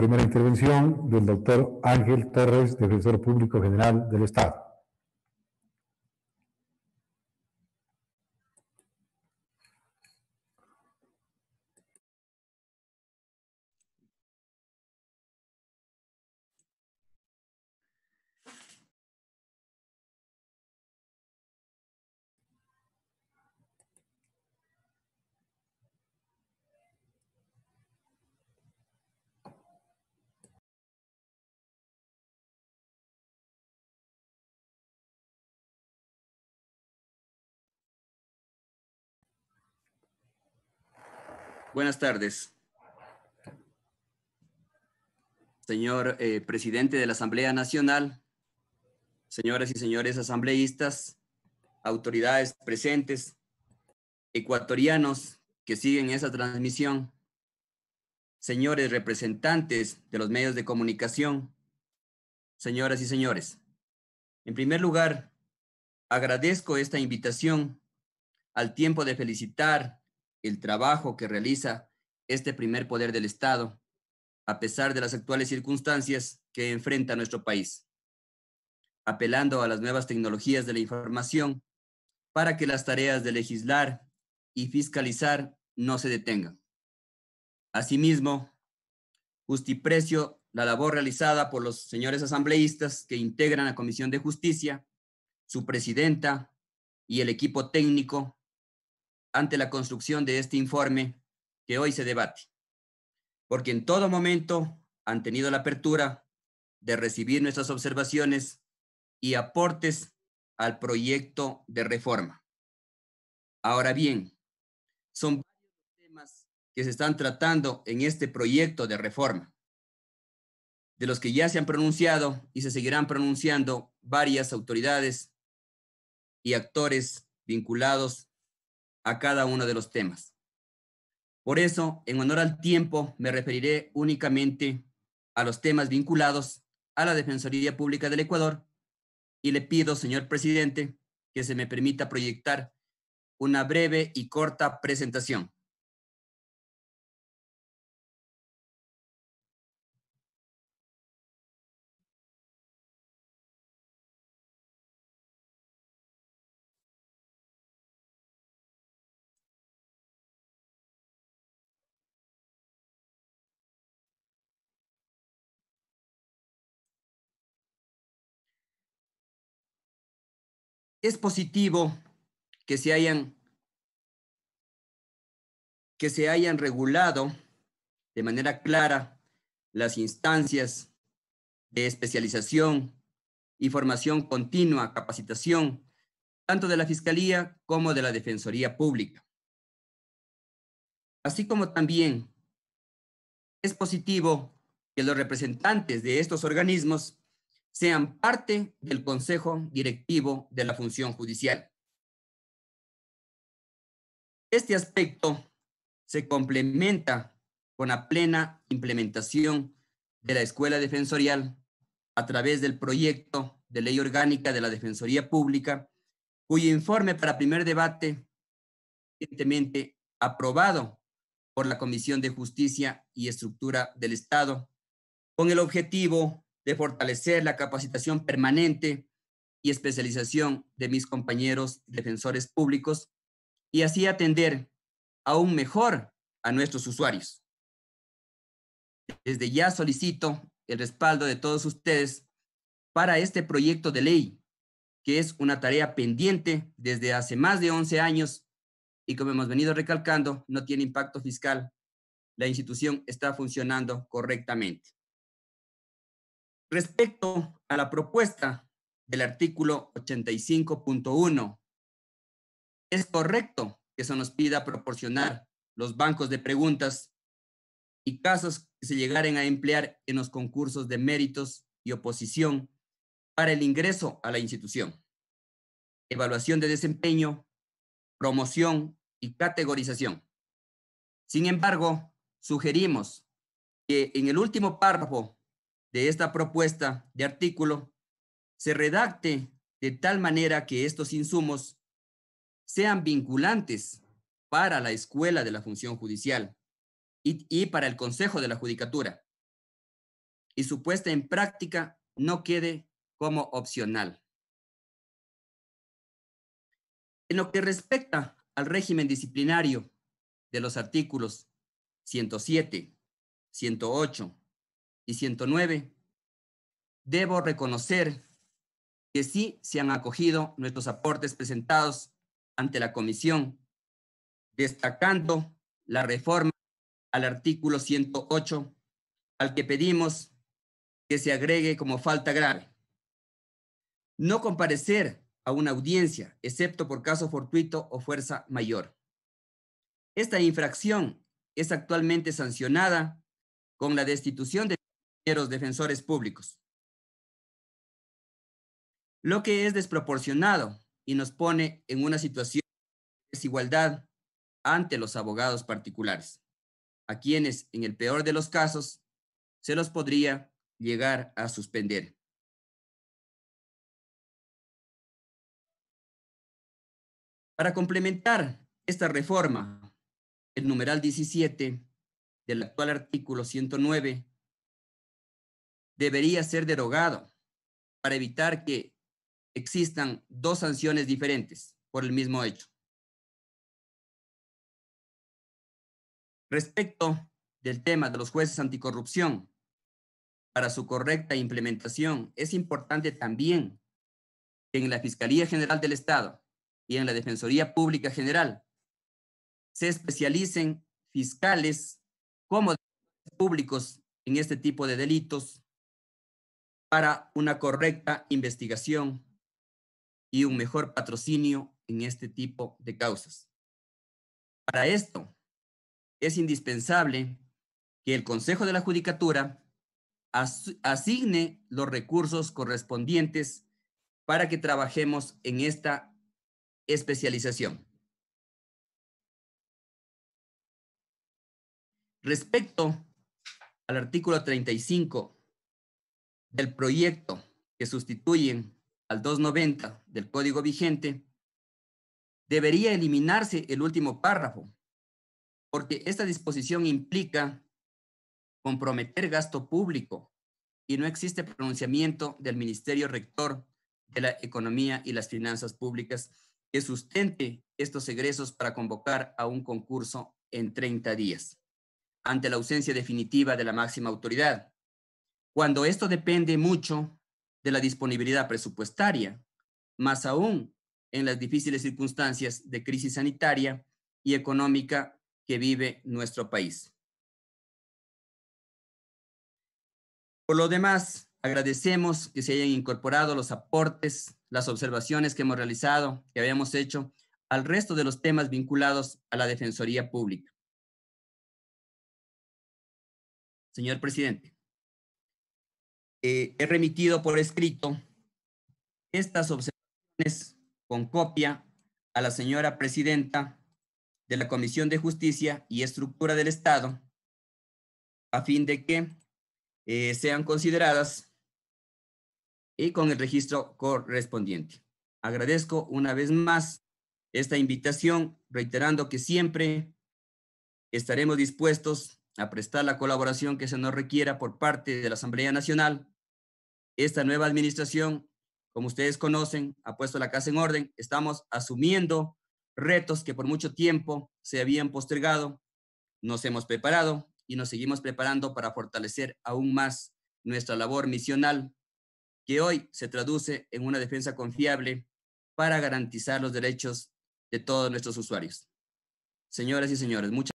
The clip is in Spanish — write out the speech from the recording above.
Primera intervención del doctor Ángel Torres, defensor público general del Estado. Buenas tardes. Señor eh, presidente de la Asamblea Nacional, señoras y señores asambleístas, autoridades presentes, ecuatorianos que siguen esa transmisión, señores representantes de los medios de comunicación, señoras y señores. En primer lugar, agradezco esta invitación al tiempo de felicitar el trabajo que realiza este primer poder del Estado, a pesar de las actuales circunstancias que enfrenta nuestro país, apelando a las nuevas tecnologías de la información para que las tareas de legislar y fiscalizar no se detengan. Asimismo, justiprecio la labor realizada por los señores asambleístas que integran la Comisión de Justicia, su presidenta y el equipo técnico ante la construcción de este informe que hoy se debate, porque en todo momento han tenido la apertura de recibir nuestras observaciones y aportes al proyecto de reforma. Ahora bien, son varios temas que se están tratando en este proyecto de reforma, de los que ya se han pronunciado y se seguirán pronunciando varias autoridades y actores vinculados a cada uno de los temas. Por eso, en honor al tiempo, me referiré únicamente a los temas vinculados a la Defensoría Pública del Ecuador y le pido, señor presidente, que se me permita proyectar una breve y corta presentación. es positivo que se hayan, se hayan regulado de manera clara las instancias de especialización y formación continua, capacitación, tanto de la Fiscalía como de la Defensoría Pública. Así como también es positivo que los representantes de estos organismos sean parte del Consejo Directivo de la Función Judicial. Este aspecto se complementa con la plena implementación de la Escuela Defensorial a través del proyecto de Ley Orgánica de la Defensoría Pública, cuyo informe para primer debate, recientemente aprobado por la Comisión de Justicia y Estructura del Estado, con el objetivo de fortalecer la capacitación permanente y especialización de mis compañeros defensores públicos y así atender aún mejor a nuestros usuarios. Desde ya solicito el respaldo de todos ustedes para este proyecto de ley, que es una tarea pendiente desde hace más de 11 años y como hemos venido recalcando, no tiene impacto fiscal. La institución está funcionando correctamente. Respecto a la propuesta del artículo 85.1, es correcto que se nos pida proporcionar los bancos de preguntas y casos que se llegaren a emplear en los concursos de méritos y oposición para el ingreso a la institución, evaluación de desempeño, promoción y categorización. Sin embargo, sugerimos que en el último párrafo de esta propuesta de artículo se redacte de tal manera que estos insumos sean vinculantes para la escuela de la función judicial y, para el Consejo de la Judicatura y su puesta en práctica no quede como opcional. En lo que respecta al régimen disciplinario de los artículos 107, 108, 109, debo reconocer que sí se han acogido nuestros aportes presentados ante la comisión, destacando la reforma al artículo 108, al que pedimos que se agregue como falta grave. No comparecer a una audiencia, excepto por caso fortuito o fuerza mayor. Esta infracción es actualmente sancionada con la destitución de defensores públicos. Lo que es desproporcionado y nos pone en una situación de desigualdad ante los abogados particulares, a quienes en el peor de los casos se los podría llegar a suspender. Para complementar esta reforma, el numeral 17 del actual artículo 109 debería ser derogado para evitar que existan dos sanciones diferentes por el mismo hecho. Respecto del tema de los jueces anticorrupción, para su correcta implementación, es importante también que en la Fiscalía General del Estado y en la Defensoría Pública General se especialicen fiscales como públicos en este tipo de delitos para una correcta investigación y un mejor patrocinio en este tipo de causas. Para esto, es indispensable que el Consejo de la Judicatura asigne los recursos correspondientes para que trabajemos en esta especialización. Respecto al artículo 35 del proyecto que sustituyen al 290 del código vigente, debería eliminarse el último párrafo, porque esta disposición implica comprometer gasto público y no existe pronunciamiento del Ministerio Rector de la Economía y las Finanzas Públicas que sustente estos egresos para convocar a un concurso en 30 días, ante la ausencia definitiva de la máxima autoridad cuando esto depende mucho de la disponibilidad presupuestaria, más aún en las difíciles circunstancias de crisis sanitaria y económica que vive nuestro país. Por lo demás, agradecemos que se hayan incorporado los aportes, las observaciones que hemos realizado, que habíamos hecho al resto de los temas vinculados a la Defensoría Pública. Señor presidente. Eh, he remitido por escrito estas observaciones con copia a la señora presidenta de la Comisión de Justicia y Estructura del Estado, a fin de que eh, sean consideradas y con el registro correspondiente. Agradezco una vez más esta invitación, reiterando que siempre estaremos dispuestos a prestar la colaboración que se nos requiera por parte de la Asamblea Nacional esta nueva administración, como ustedes conocen, ha puesto la casa en orden. Estamos asumiendo retos que por mucho tiempo se habían postergado. Nos hemos preparado y nos seguimos preparando para fortalecer aún más nuestra labor misional, que hoy se traduce en una defensa confiable para garantizar los derechos de todos nuestros usuarios. Señoras y señores, muchas